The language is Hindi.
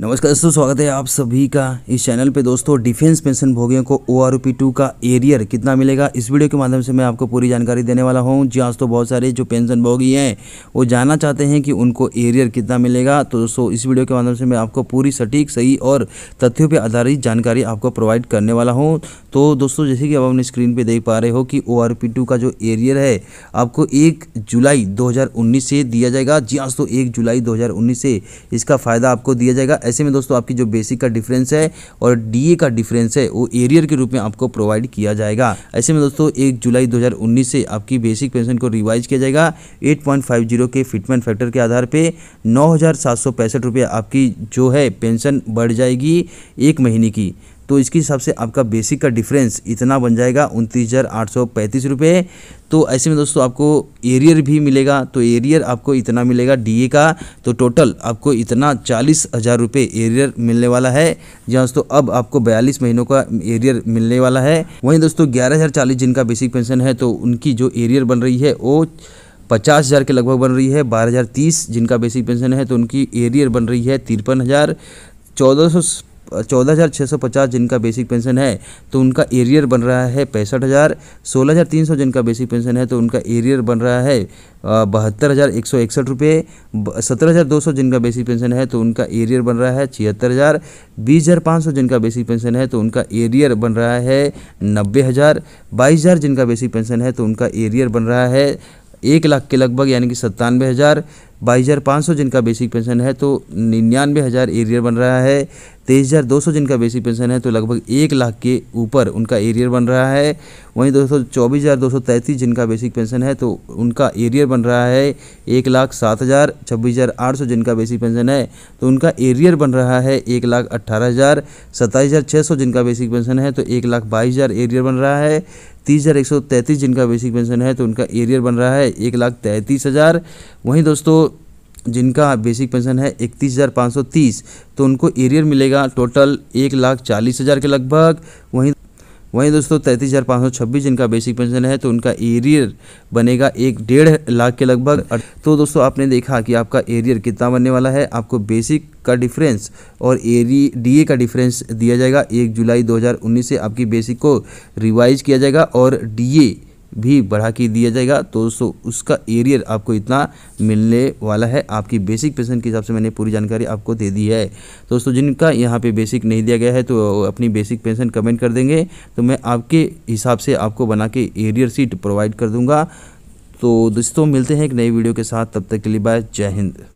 नमस्कार दोस्तों स्वागत है आप सभी का इस चैनल पे दोस्तों डिफेंस पेंशन भोगियों को ओ आर पी टू का एरियर कितना मिलेगा इस वीडियो के माध्यम से मैं आपको पूरी जानकारी देने वाला हूँ जी आज हाँ, तो बहुत सारे जो पेंशन भोगी हैं वो जानना चाहते हैं कि उनको एरियर कितना मिलेगा तो दोस्तों इस वीडियो के माध्यम से मैं आपको पूरी सटीक सही और तथ्यों पर आधारित जानकारी आपको प्रोवाइड करने वाला हूँ तो दोस्तों जैसे कि अब अपने स्क्रीन पर देख पा रहे हो कि ओ आर पी टू का जो एरियर है आपको एक जुलाई दो हज़ार उन्नीस से दिया जाएगा जी आज हाँ, तो एक जुलाई दो हज़ार उन्नीस से इसका फ़ायदा आपको दिया जाएगा ऐसे में दोस्तों आपकी जो बेसिक का डिफरेंस है और डी का डिफरेंस है वो एरियर के रूप में आपको प्रोवाइड किया जाएगा ऐसे में दोस्तों एक जुलाई 2019 से आपकी बेसिक पेंशन को रिवाइज किया जाएगा 8.50 के फिटमेंट फैक्टर के आधार पे नौ आपकी जो है पेंशन बढ़ जाएगी एक महीने की तो इसके हिसाब से आपका बेसिक का डिफरेंस इतना बन जाएगा उनतीस हज़ार आठ सौ पैंतीस रुपये तो ऐसे में दोस्तों आपको एरियर भी मिलेगा तो एरियर आपको इतना मिलेगा डीए का तो टोटल आपको इतना चालीस हज़ार रुपये एरियर मिलने वाला है जी हाँ दोस्तों अब आपको बयालीस महीनों का एरियर मिलने वाला है वहीं दोस्तों ग्यारह हज़ार चालीस जिनका बेसिक पेंशन है तो उनकी जो एरियर बन रही है वो पचास हज़ार के लगभग बन रही है बारह हज़ार तीस जिनका बेसिक पेंशन है तो उनकी एरियर बन रही है तिरपन हज़ार चौदह सौ चौदह हज़ार छः सौ पचास जिनका बेसिक पेंशन है तो उनका एरियर बन रहा है पैंसठ हज़ार सोलह हज़ार तीन सौ जिनका बेसिक पेंशन है तो उनका एरियर बन रहा है बहत्तर हज़ार एक सौ इकसठ रुपये सत्रह हज़ार दो सौ जिनका बेसिक पेंशन है तो उनका एरियर बन रहा है छिहत्तर हज़ार बीस हज़ार पाँच सौ जिनका बेसिक पेंशन है तो उनका एरियर बन रहा है नब्बे हज़ार बाईस हज़ार जिनका बेसिक पेंशन है तो उनका एरियर बन रहा है एक लाख के लगभग यानी कि सत्तानवे हज़ार बाईस हज़ार पाँच सौ जिनका बेसिक पेंशन है तो निन्यानवे हज़ार एरियर बन रहा है तेईस हज़ार दो सौ जिनका बेसिक पेंशन है तो लगभग एक लाख के ऊपर उनका एरियर बन रहा है वहीं दोस्तों चौबीस हज़ार दो सौ तैंतीस जिनका बेसिक पेंशन है तो उनका एरियर बन रहा है एक लाख सात हज़ार छब्बीस हज़ार आठ सौ जिनका बेसिक पेंशन है तो उनका एरियर बन रहा है एक लाख अट्ठारह हज़ार सत्ताईस हज़ार छः सौ जिनका बेसिक पेंशन है तो एक लाख बाईस हज़ार एरियर बन रहा है तीस हज़ार एक सौ तैंतीस जिनका बेसिक पेंशन है तो उनका एरियर बन रहा है एक लाख तैंतीस हज़ार वहीं दोस्तों जिनका बेसिक पेंशन है इकतीस हज़ार पाँच सौ तीस तो उनको एरियर मिलेगा टोटल एक लाख चालीस हज़ार के लगभग वहीं वहीं दोस्तों तैंतीस हज़ार पाँच सौ छब्बीस जिनका बेसिक पेंशन है तो उनका एरियर बनेगा एक डेढ़ लाख के लगभग तो दोस्तों आपने देखा कि आपका एरियर कितना बनने वाला है आपको बेसिक का डिफरेंस और एरी डीए का डिफरेंस दिया जाएगा एक जुलाई 2019 से आपकी बेसिक को रिवाइज किया जाएगा और डीए भी बढ़ा के दिया जाएगा तो दोस्तों उसका एरियर आपको इतना मिलने वाला है आपकी बेसिक पेंशन के हिसाब से मैंने पूरी जानकारी आपको दे दी है दोस्तों जिनका यहाँ पे बेसिक नहीं दिया गया है तो अपनी बेसिक पेंशन कमेंट कर देंगे तो मैं आपके हिसाब से आपको बना के एरियर सीट प्रोवाइड कर दूँगा तो दोस्तों मिलते हैं एक नई वीडियो के साथ तब तक के लिए बाय जय हिंद